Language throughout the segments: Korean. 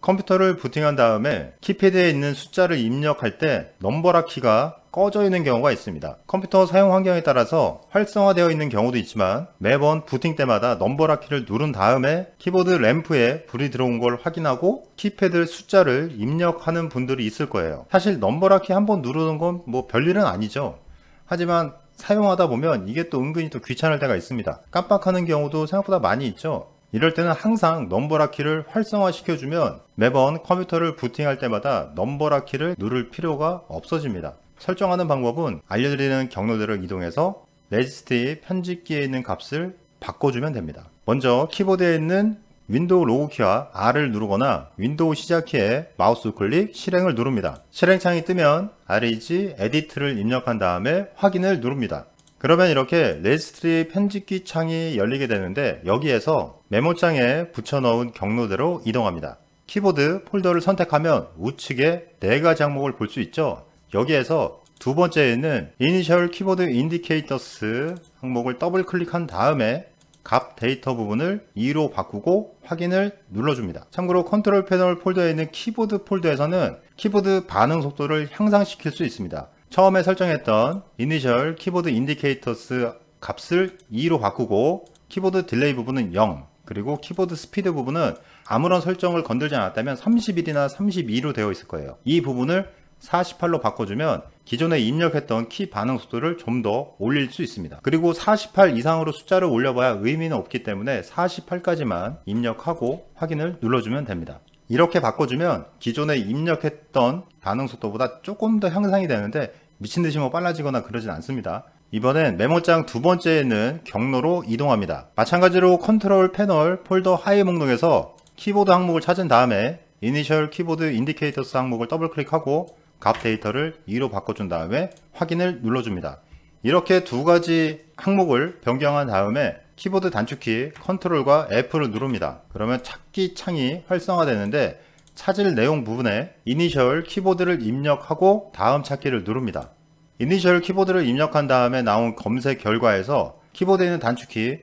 컴퓨터를 부팅한 다음에 키패드에 있는 숫자를 입력할 때 넘버락 키가 꺼져 있는 경우가 있습니다. 컴퓨터 사용 환경에 따라서 활성화되어 있는 경우도 있지만 매번 부팅 때마다 넘버락 키를 누른 다음에 키보드 램프에 불이 들어온 걸 확인하고 키패드 숫자를 입력하는 분들이 있을 거예요. 사실 넘버락 키한번 누르는 건 뭐 별일은 아니죠. 하지만 사용하다 보면 이게 또 은근히 또 귀찮을 때가 있습니다. 깜빡하는 경우도 생각보다 많이 있죠. 이럴 때는 항상 넘버라 키를 활성화시켜주면 매번 컴퓨터를 부팅할 때마다 넘버라 키를 누를 필요가 없어집니다. 설정하는 방법은 알려드리는 경로대로 이동해서 레지스트의 편집기에 있는 값을 바꿔주면 됩니다. 먼저 키보드에 있는 윈도우 로그키와 R을 누르거나 윈도우 시작키에 마우스 클릭 실행을 누릅니다. 실행창이 뜨면 REG 에디트를 입력한 다음에 확인을 누릅니다. 그러면 이렇게 레지스트리 편집기 창이 열리게 되는데 여기에서 메모장에 붙여넣은 경로대로 이동합니다. 키보드 폴더를 선택하면 우측에 네 가지 항목을 볼 수 있죠. 여기에서 두 번째에는 있 Initial Keyboard Indicators 항목을 더블 클릭한 다음에 값 데이터 부분을 2로 바꾸고 확인을 눌러줍니다. 참고로 컨트롤 패널 폴더에 있는 키보드 폴더에서는 키보드 반응 속도를 향상시킬 수 있습니다. 처음에 설정했던 이니셜 키보드 인디케이터스 값을 2로 바꾸고 키보드 딜레이 부분은 0 그리고 키보드 스피드 부분은 아무런 설정을 건들지 않았다면 31이나 32로 되어 있을 거예요 이 부분을 48로 바꿔주면 기존에 입력했던 키 반응 속도를 좀 더 올릴 수 있습니다 그리고 48 이상으로 숫자를 올려봐야 의미는 없기 때문에 48까지만 입력하고 확인을 눌러주면 됩니다 이렇게 바꿔주면 기존에 입력했던 반응 속도보다 조금 더 향상이 되는데 미친듯이 뭐 빨라지거나 그러진 않습니다 이번엔 메모장 두 번째에는 경로로 이동합니다 마찬가지로 컨트롤 패널 폴더 하이 목록에서 키보드 항목을 찾은 다음에 이니셜 키보드 인디케이터스 항목을 더블 클릭하고 값 데이터를 2로 바꿔준 다음에 확인을 눌러줍니다 이렇게 두 가지 항목을 변경한 다음에 키보드 단축키 컨트롤과 F를 누릅니다. 그러면 찾기 창이 활성화되는데 찾을 내용 부분에 이니셜 키보드를 입력하고 다음 찾기를 누릅니다. 이니셜 키보드를 입력한 다음에 나온 검색 결과에서 키보드에 있는 단축키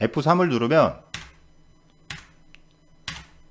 F3을 누르면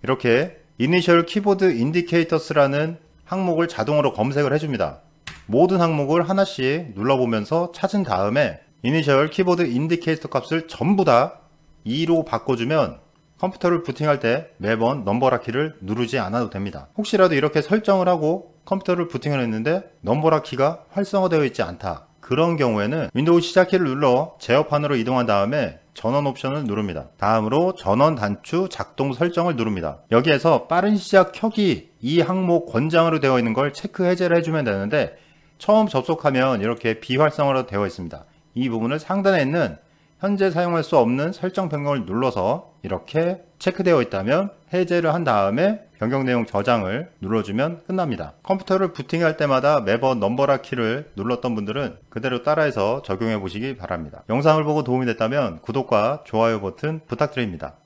이렇게 이니셜 키보드 인디케이터스라는 항목을 자동으로 검색을 해줍니다. 모든 항목을 하나씩 눌러보면서 찾은 다음에 이니셜 키보드 인디케이터 값을 전부 다 2로 바꿔주면 컴퓨터를 부팅할 때 매번 넘버라 키를 누르지 않아도 됩니다. 혹시라도 이렇게 설정을 하고 컴퓨터를 부팅을 했는데 넘버라 키가 활성화되어 있지 않다. 그런 경우에는 윈도우 시작키를 눌러 제어판으로 이동한 다음에 전원 옵션을 누릅니다. 다음으로 전원 단추 작동 설정을 누릅니다. 여기에서 빠른 시작 켜기 이 항목 권장으로 되어 있는 걸 체크 해제를 해주면 되는데 처음 접속하면 이렇게 비활성화로 되어 있습니다. 이 부분을 상단에 있는 현재 사용할 수 없는 설정 변경을 눌러서 이렇게 체크되어 있다면 해제를 한 다음에 변경 내용 저장을 눌러주면 끝납니다. 컴퓨터를 부팅할 때마다 매번 넘버라 키를 눌렀던 분들은 그대로 따라해서 적용해 보시기 바랍니다. 영상을 보고 도움이 됐다면 구독과 좋아요 버튼 부탁드립니다.